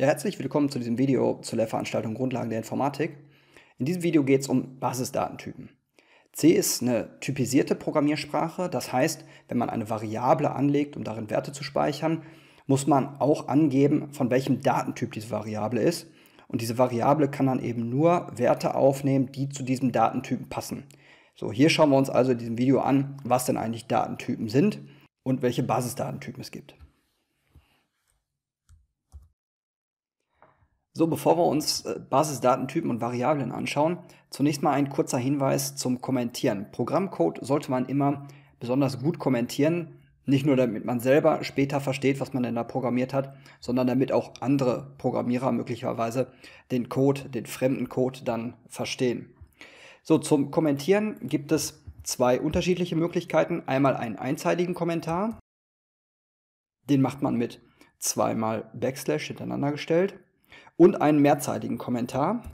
Ja, herzlich willkommen zu diesem Video zur Lehrveranstaltung Grundlagen der Informatik. In diesem Video geht es um Basisdatentypen. C ist eine typisierte Programmiersprache, das heißt, wenn man eine Variable anlegt, um darin Werte zu speichern, muss man auch angeben, von welchem Datentyp diese Variable ist. Und diese Variable kann dann eben nur Werte aufnehmen, die zu diesem Datentypen passen. So, hier schauen wir uns also in diesem Video an, was denn eigentlich Datentypen sind und welche Basisdatentypen es gibt. So, bevor wir uns äh, Basisdatentypen und Variablen anschauen, zunächst mal ein kurzer Hinweis zum Kommentieren. Programmcode sollte man immer besonders gut kommentieren, nicht nur damit man selber später versteht, was man denn da programmiert hat, sondern damit auch andere Programmierer möglicherweise den Code, den fremden Code dann verstehen. So, zum Kommentieren gibt es zwei unterschiedliche Möglichkeiten. Einmal einen einzeiligen Kommentar, den macht man mit zweimal Backslash hintereinander gestellt und einen mehrzeitigen Kommentar.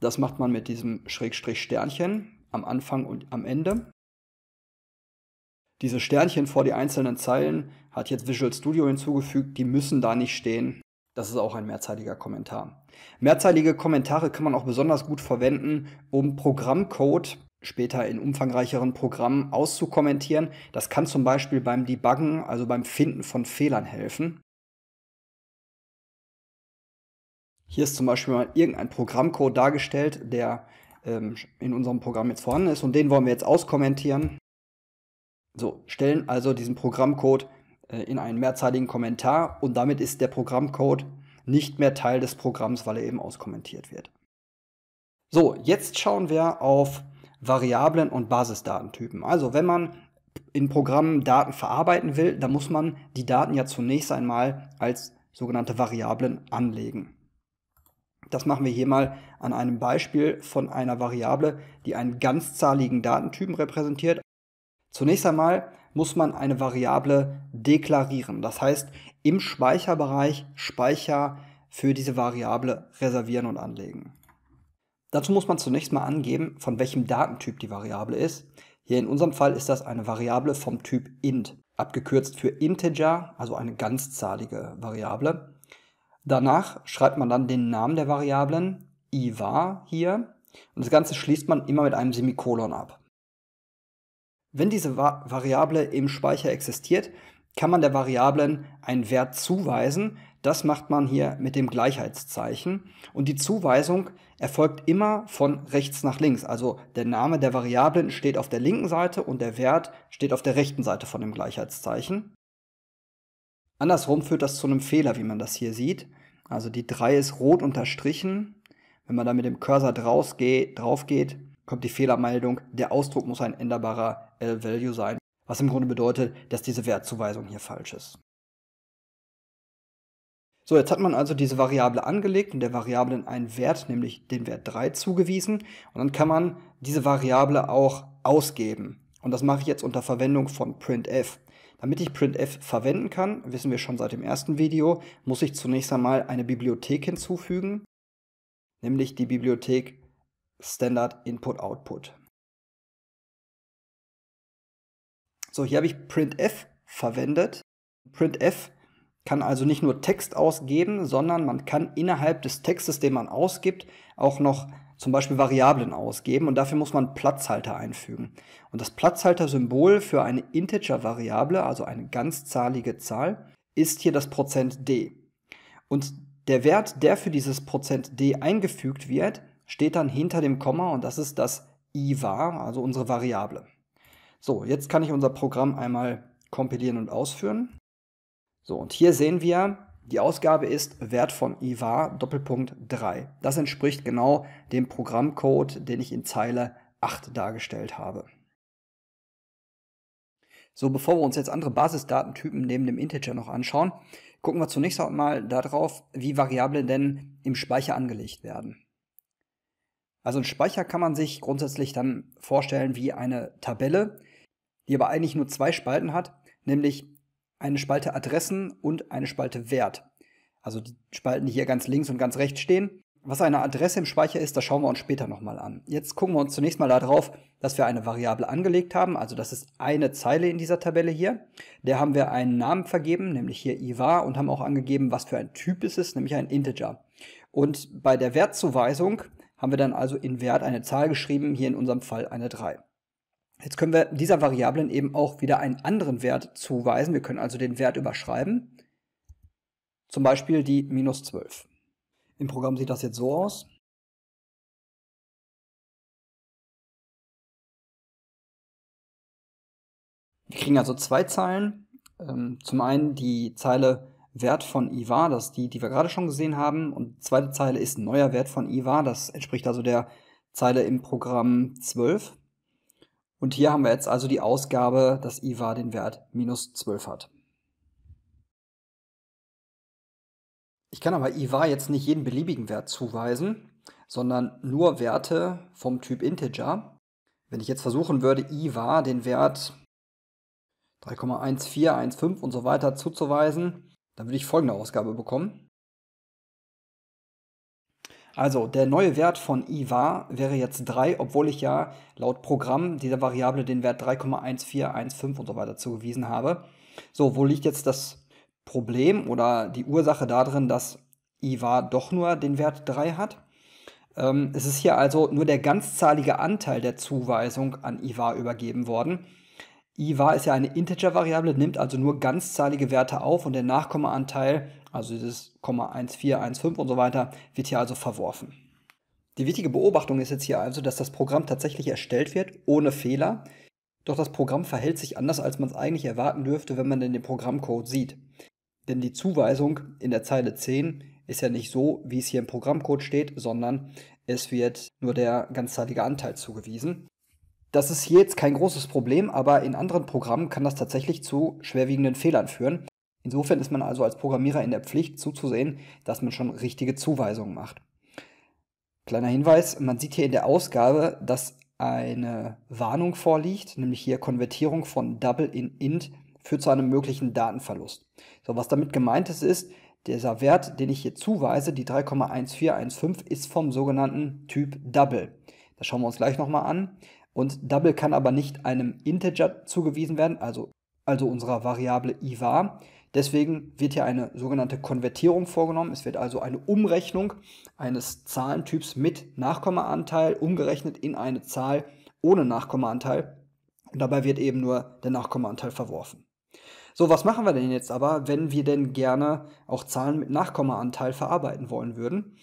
Das macht man mit diesem Schrägstrich-Sternchen am Anfang und am Ende. Diese Sternchen vor die einzelnen Zeilen hat jetzt Visual Studio hinzugefügt, die müssen da nicht stehen. Das ist auch ein mehrzeitiger Kommentar. Mehrzeitige Kommentare kann man auch besonders gut verwenden, um Programmcode später in umfangreicheren Programmen auszukommentieren. Das kann zum Beispiel beim Debuggen, also beim Finden von Fehlern helfen. Hier ist zum Beispiel mal irgendein Programmcode dargestellt, der ähm, in unserem Programm jetzt vorhanden ist und den wollen wir jetzt auskommentieren. So, stellen also diesen Programmcode äh, in einen mehrzeiligen Kommentar und damit ist der Programmcode nicht mehr Teil des Programms, weil er eben auskommentiert wird. So, jetzt schauen wir auf Variablen und Basisdatentypen. Also wenn man in Programmen Daten verarbeiten will, dann muss man die Daten ja zunächst einmal als sogenannte Variablen anlegen. Das machen wir hier mal an einem Beispiel von einer Variable, die einen ganzzahligen Datentypen repräsentiert. Zunächst einmal muss man eine Variable deklarieren. Das heißt, im Speicherbereich Speicher für diese Variable reservieren und anlegen. Dazu muss man zunächst mal angeben, von welchem Datentyp die Variable ist. Hier in unserem Fall ist das eine Variable vom Typ int, abgekürzt für Integer, also eine ganzzahlige Variable. Danach schreibt man dann den Namen der Variablen, i var hier, und das Ganze schließt man immer mit einem Semikolon ab. Wenn diese Va Variable im Speicher existiert, kann man der Variablen einen Wert zuweisen. Das macht man hier mit dem Gleichheitszeichen. Und die Zuweisung erfolgt immer von rechts nach links. Also der Name der Variablen steht auf der linken Seite und der Wert steht auf der rechten Seite von dem Gleichheitszeichen. Andersrum führt das zu einem Fehler, wie man das hier sieht. Also die 3 ist rot unterstrichen. Wenn man da mit dem Cursor draus geht, drauf geht, kommt die Fehlermeldung, der Ausdruck muss ein änderbarer L-Value sein, was im Grunde bedeutet, dass diese Wertzuweisung hier falsch ist. So, jetzt hat man also diese Variable angelegt und der Variablen einen Wert, nämlich den Wert 3, zugewiesen. Und dann kann man diese Variable auch ausgeben. Und das mache ich jetzt unter Verwendung von printf. Damit ich printf verwenden kann, wissen wir schon seit dem ersten Video, muss ich zunächst einmal eine Bibliothek hinzufügen, nämlich die Bibliothek Standard Input Output. So, hier habe ich printf verwendet. Printf kann also nicht nur Text ausgeben, sondern man kann innerhalb des Textes, den man ausgibt, auch noch zum Beispiel Variablen ausgeben und dafür muss man Platzhalter einfügen. Und das Platzhalter-Symbol für eine Integer-Variable, also eine ganzzahlige Zahl, ist hier das Prozent %d. Und der Wert, der für dieses Prozent %d eingefügt wird, steht dann hinter dem Komma und das ist das i-var, also unsere Variable. So, jetzt kann ich unser Programm einmal kompilieren und ausführen. So, und hier sehen wir, die Ausgabe ist Wert von IVAR Doppelpunkt 3. Das entspricht genau dem Programmcode, den ich in Zeile 8 dargestellt habe. So, bevor wir uns jetzt andere Basisdatentypen neben dem Integer noch anschauen, gucken wir zunächst einmal darauf, wie Variablen denn im Speicher angelegt werden. Also ein Speicher kann man sich grundsätzlich dann vorstellen wie eine Tabelle, die aber eigentlich nur zwei Spalten hat, nämlich eine Spalte Adressen und eine Spalte Wert. Also die Spalten, die hier ganz links und ganz rechts stehen. Was eine Adresse im Speicher ist, das schauen wir uns später nochmal an. Jetzt gucken wir uns zunächst mal darauf, dass wir eine Variable angelegt haben. Also das ist eine Zeile in dieser Tabelle hier. Der haben wir einen Namen vergeben, nämlich hier IVAR, und haben auch angegeben, was für ein Typ es ist, nämlich ein Integer. Und bei der Wertzuweisung haben wir dann also in Wert eine Zahl geschrieben, hier in unserem Fall eine 3. Jetzt können wir dieser Variablen eben auch wieder einen anderen Wert zuweisen. Wir können also den Wert überschreiben. Zum Beispiel die minus 12. Im Programm sieht das jetzt so aus. Wir kriegen also zwei Zeilen. Ähm, zum einen die Zeile Wert von i war, das ist die, die wir gerade schon gesehen haben. Und die zweite Zeile ist neuer Wert von i war, das entspricht also der Zeile im Programm 12. Und hier haben wir jetzt also die Ausgabe, dass IVA den Wert minus 12 hat. Ich kann aber IVA jetzt nicht jeden beliebigen Wert zuweisen, sondern nur Werte vom Typ Integer. Wenn ich jetzt versuchen würde, IVA den Wert 3,1415 und so weiter zuzuweisen, dann würde ich folgende Ausgabe bekommen. Also der neue Wert von i war wäre jetzt 3, obwohl ich ja laut Programm dieser Variable den Wert 3,1415 und so weiter zugewiesen habe. So, wo liegt jetzt das Problem oder die Ursache darin, dass i war doch nur den Wert 3 hat? Ähm, es ist hier also nur der ganzzahlige Anteil der Zuweisung an i war übergeben worden. i war ist ja eine Integer-Variable, nimmt also nur ganzzahlige Werte auf und der Nachkommaanteil also dieses 0,1415 und so weiter wird hier also verworfen. Die wichtige Beobachtung ist jetzt hier also, dass das Programm tatsächlich erstellt wird, ohne Fehler. Doch das Programm verhält sich anders, als man es eigentlich erwarten dürfte, wenn man denn den Programmcode sieht. Denn die Zuweisung in der Zeile 10 ist ja nicht so, wie es hier im Programmcode steht, sondern es wird nur der ganzzahlige Anteil zugewiesen. Das ist hier jetzt kein großes Problem, aber in anderen Programmen kann das tatsächlich zu schwerwiegenden Fehlern führen. Insofern ist man also als Programmierer in der Pflicht zuzusehen, dass man schon richtige Zuweisungen macht. Kleiner Hinweis, man sieht hier in der Ausgabe, dass eine Warnung vorliegt, nämlich hier Konvertierung von Double in Int führt zu einem möglichen Datenverlust. So, was damit gemeint ist, ist, dieser Wert, den ich hier zuweise, die 3,1415, ist vom sogenannten Typ Double. Das schauen wir uns gleich nochmal an. Und Double kann aber nicht einem Integer zugewiesen werden, also, also unserer Variable IVAR, Deswegen wird hier eine sogenannte Konvertierung vorgenommen. Es wird also eine Umrechnung eines Zahlentyps mit Nachkommaanteil umgerechnet in eine Zahl ohne Nachkommaanteil. Und dabei wird eben nur der Nachkommaanteil verworfen. So, was machen wir denn jetzt aber, wenn wir denn gerne auch Zahlen mit Nachkommaanteil verarbeiten wollen würden?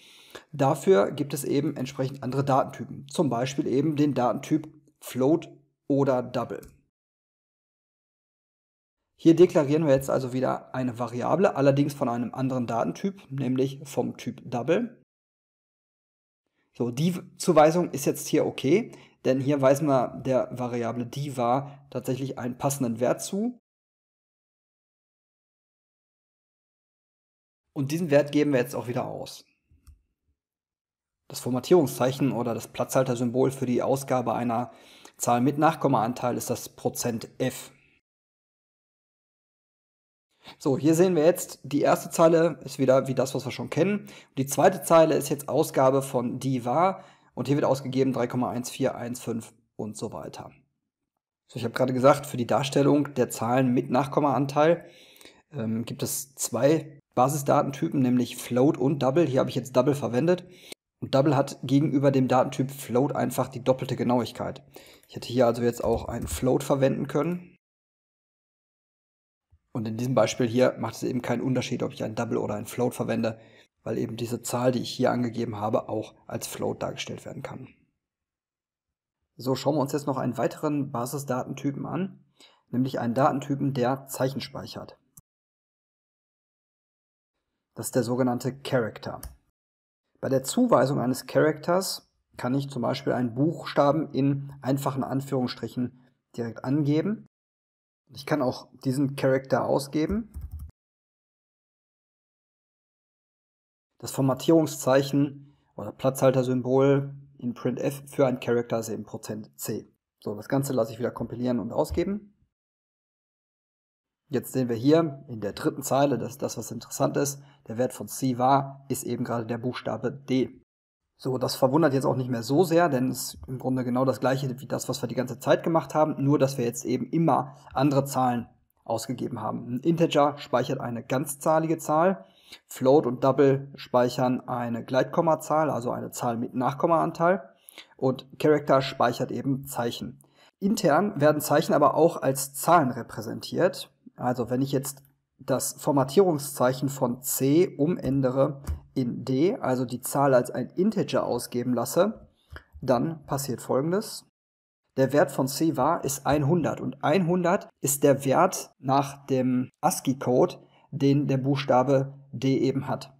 Dafür gibt es eben entsprechend andere Datentypen, zum Beispiel eben den Datentyp Float oder Double. Hier deklarieren wir jetzt also wieder eine Variable, allerdings von einem anderen Datentyp, nämlich vom Typ Double. So, die Zuweisung ist jetzt hier okay, denn hier weisen wir der Variable die war tatsächlich einen passenden Wert zu. Und diesen Wert geben wir jetzt auch wieder aus. Das Formatierungszeichen oder das Platzhaltersymbol für die Ausgabe einer Zahl mit Nachkommaanteil ist das Prozent %f. So, hier sehen wir jetzt, die erste Zeile ist wieder wie das, was wir schon kennen. Die zweite Zeile ist jetzt Ausgabe von die und hier wird ausgegeben 3,1415 und so weiter. So, ich habe gerade gesagt, für die Darstellung der Zahlen mit Nachkommaanteil ähm, gibt es zwei Basisdatentypen, nämlich Float und Double. Hier habe ich jetzt Double verwendet. Und Double hat gegenüber dem Datentyp Float einfach die doppelte Genauigkeit. Ich hätte hier also jetzt auch ein Float verwenden können. Und in diesem Beispiel hier macht es eben keinen Unterschied, ob ich ein Double oder ein Float verwende, weil eben diese Zahl, die ich hier angegeben habe, auch als Float dargestellt werden kann. So schauen wir uns jetzt noch einen weiteren Basisdatentypen an, nämlich einen Datentypen, der Zeichen speichert. Das ist der sogenannte Character. Bei der Zuweisung eines Characters kann ich zum Beispiel einen Buchstaben in einfachen Anführungsstrichen direkt angeben ich kann auch diesen Charakter ausgeben. Das Formatierungszeichen oder Platzhaltersymbol in printf für einen Charakter ist eben Prozent %c. So, das Ganze lasse ich wieder kompilieren und ausgeben. Jetzt sehen wir hier in der dritten Zeile, dass das, was interessant ist, der Wert von C war, ist eben gerade der Buchstabe D. So, das verwundert jetzt auch nicht mehr so sehr, denn es ist im Grunde genau das gleiche wie das, was wir die ganze Zeit gemacht haben, nur dass wir jetzt eben immer andere Zahlen ausgegeben haben. Ein Integer speichert eine ganzzahlige Zahl, Float und Double speichern eine Gleitkommazahl, also eine Zahl mit Nachkommaanteil und Character speichert eben Zeichen. Intern werden Zeichen aber auch als Zahlen repräsentiert. Also wenn ich jetzt das Formatierungszeichen von C umändere in d, also die Zahl als ein Integer ausgeben lasse, dann passiert folgendes. Der Wert von c war ist 100 und 100 ist der Wert nach dem ASCII-Code, den der Buchstabe d eben hat.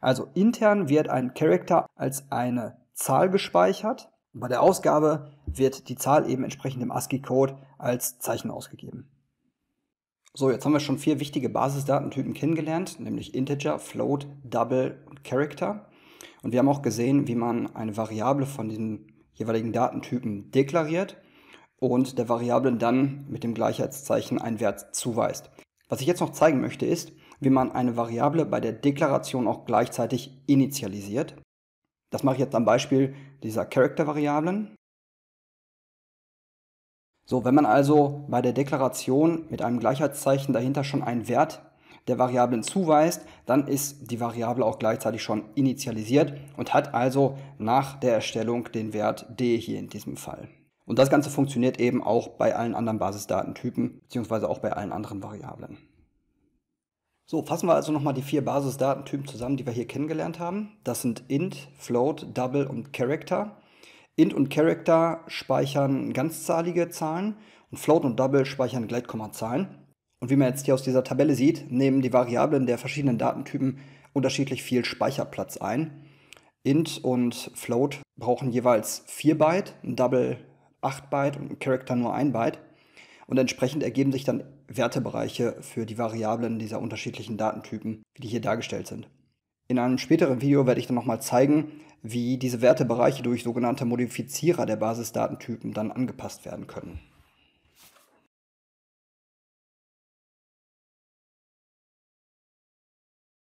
Also intern wird ein Character als eine Zahl gespeichert. Bei der Ausgabe wird die Zahl eben entsprechend dem ASCII-Code als Zeichen ausgegeben. So, jetzt haben wir schon vier wichtige Basisdatentypen kennengelernt, nämlich Integer, Float, Double und Character. Und wir haben auch gesehen, wie man eine Variable von den jeweiligen Datentypen deklariert und der Variablen dann mit dem Gleichheitszeichen einen Wert zuweist. Was ich jetzt noch zeigen möchte ist, wie man eine Variable bei der Deklaration auch gleichzeitig initialisiert. Das mache ich jetzt am Beispiel dieser Character-Variablen. So, wenn man also bei der Deklaration mit einem Gleichheitszeichen dahinter schon einen Wert der Variablen zuweist, dann ist die Variable auch gleichzeitig schon initialisiert und hat also nach der Erstellung den Wert d hier in diesem Fall. Und das Ganze funktioniert eben auch bei allen anderen Basisdatentypen beziehungsweise auch bei allen anderen Variablen. So, fassen wir also nochmal die vier Basisdatentypen zusammen, die wir hier kennengelernt haben. Das sind int, float, double und character. Int und Character speichern ganzzahlige Zahlen und Float und Double speichern Gleitkommazahlen. Und wie man jetzt hier aus dieser Tabelle sieht, nehmen die Variablen der verschiedenen Datentypen unterschiedlich viel Speicherplatz ein. Int und Float brauchen jeweils 4 Byte, ein Double 8 Byte und ein Character nur 1 Byte. Und entsprechend ergeben sich dann Wertebereiche für die Variablen dieser unterschiedlichen Datentypen, wie die hier dargestellt sind. In einem späteren Video werde ich dann nochmal zeigen, wie diese Wertebereiche durch sogenannte Modifizierer der Basisdatentypen dann angepasst werden können.